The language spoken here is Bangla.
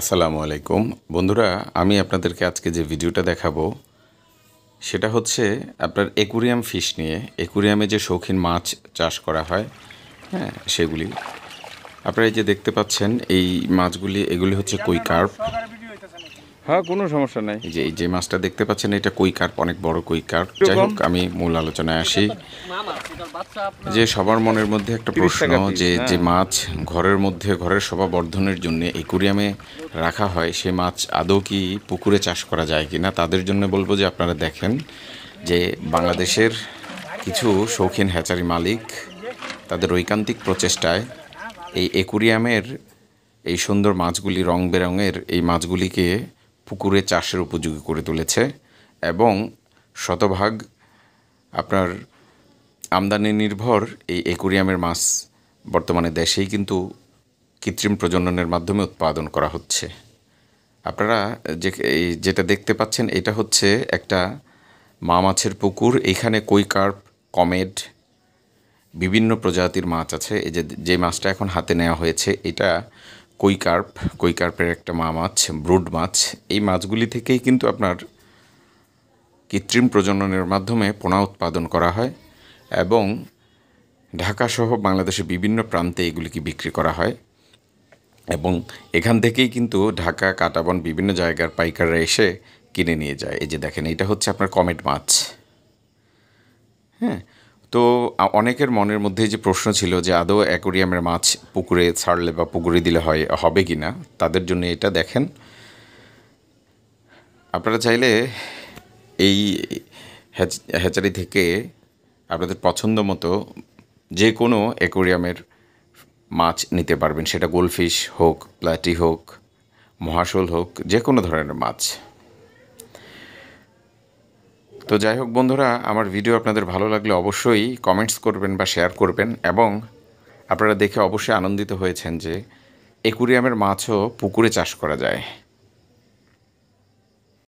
আসসালামু আলাইকুম বন্ধুরা আমি আপনাদেরকে আজকে যে ভিডিওটা দেখাবো সেটা হচ্ছে আপনার একুরিয়াম ফিশ নিয়ে একুরিয়ামে যে শৌখিন মাছ চাষ করা হয় হ্যাঁ সেগুলি আপনারা এই যে দেখতে পাচ্ছেন এই মাছগুলি এগুলি হচ্ছে কুইকার্প হ্যাঁ কোনো সমস্যা নাই যে এই যে মাছটা দেখতে পাচ্ছেন এটা কার্প অনেক বড় কার্প যাই হোক আমি মূল আলোচনায় আসি যে সবার মনের মধ্যে একটা প্রশ্ন যে যে হ্যাঁ। মাছ ঘরের মধ্যে ঘরের শোভা বর্ধনের জন্য একুরিয়ামে রাখা হয় সে মাছ আদৌ কি পুকুরে চাষ করা যায় কি না তাদের জন্য বলবো যে আপনারা দেখেন যে বাংলাদেশের কিছু শৌখিন হ্যাচারি মালিক তাদের ঐকান্তিক প্রচেষ্টায় এই একুরিয়ামের এই সুন্দর মাছগুলি রং বেরঙের এই মাছগুলিকে পুকুরে চাষের উপযোগী করে তুলেছে এবং শতভাগ আপনার আমদানি নির্ভর এই একুরিয়ামের মাছ বর্তমানে দেশেই কিন্তু কৃত্রিম প্রজননের মাধ্যমে উৎপাদন করা হচ্ছে আপনারা যে এই যেটা দেখতে পাচ্ছেন এটা হচ্ছে একটা মা মাছের পুকুর এখানে কৈকার্প কমেড বিভিন্ন প্রজাতির মাছ আছে এই যে যে মাছটা এখন হাতে নেওয়া হয়েছে এটা কই কার্পের একটা মা মাছ ব্রুড মাছ এই মাছগুলি থেকেই কিন্তু আপনার কৃত্রিম প্রজননের মাধ্যমে পোনা উৎপাদন করা হয় এবং ঢাকাসহ বাংলাদেশের বিভিন্ন প্রান্তে এগুলিকে বিক্রি করা হয় এবং এখান থেকেই কিন্তু ঢাকা কাটাবন বিভিন্ন জায়গার পাইকাররা এসে কিনে নিয়ে যায় এই যে দেখেন এটা হচ্ছে আপনার কমেট মাছ হ্যাঁ তো অনেকের মনের মধ্যে যে প্রশ্ন ছিল যে আদৌ অ্যাকোরিয়ামের মাছ পুকুরে ছাড়লে বা পুকুরে দিলে হয় হবে কি না তাদের জন্য এটা দেখেন আপনারা চাইলে এই হ্যাচারি থেকে আপনাদের পছন্দ মতো যে কোনো অ্যাকোরিয়ামের মাছ নিতে পারবেন সেটা গোলফিশ হোক প্লাটি হোক মহাশোল হোক যে কোনো ধরনের মাছ তো যাই হোক বন্ধুরা আমার ভিডিও আপনাদের ভালো লাগলে অবশ্যই কমেন্টস করবেন বা শেয়ার করবেন এবং আপনারা দেখে অবশ্যই আনন্দিত হয়েছেন যে একুরিয়ামের মাছও পুকুরে চাষ করা যায়